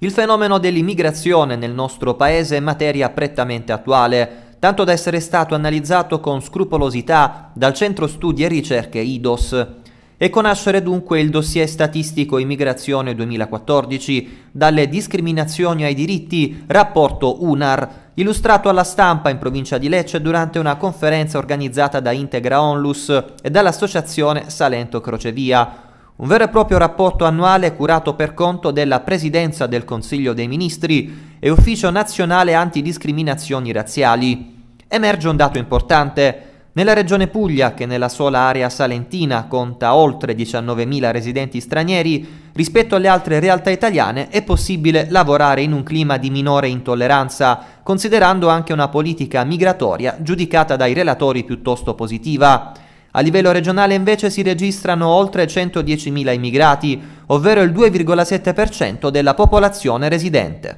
Il fenomeno dell'immigrazione nel nostro paese è materia prettamente attuale, tanto da essere stato analizzato con scrupolosità dal Centro Studi e Ricerche IDOS. E conascere dunque il dossier statistico Immigrazione 2014, dalle discriminazioni ai diritti, rapporto UNAR, illustrato alla stampa in provincia di Lecce durante una conferenza organizzata da Integra Onlus e dall'associazione Salento Crocevia un vero e proprio rapporto annuale curato per conto della Presidenza del Consiglio dei Ministri e Ufficio Nazionale Antidiscriminazioni Razziali. Emerge un dato importante. Nella regione Puglia, che nella sola area salentina conta oltre 19.000 residenti stranieri, rispetto alle altre realtà italiane è possibile lavorare in un clima di minore intolleranza, considerando anche una politica migratoria giudicata dai relatori piuttosto positiva. A livello regionale invece si registrano oltre 110.000 immigrati, ovvero il 2,7% della popolazione residente.